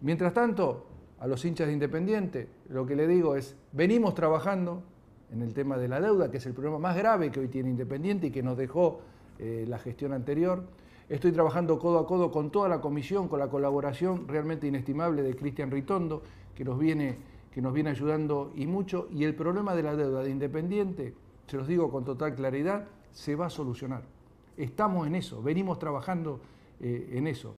Mientras tanto, a los hinchas de Independiente, lo que le digo es, venimos trabajando en el tema de la deuda, que es el problema más grave que hoy tiene Independiente y que nos dejó eh, la gestión anterior. Estoy trabajando codo a codo con toda la comisión, con la colaboración realmente inestimable de Cristian Ritondo, que nos, viene, que nos viene ayudando y mucho. Y el problema de la deuda de Independiente, se los digo con total claridad, se va a solucionar. Estamos en eso, venimos trabajando eh, en eso.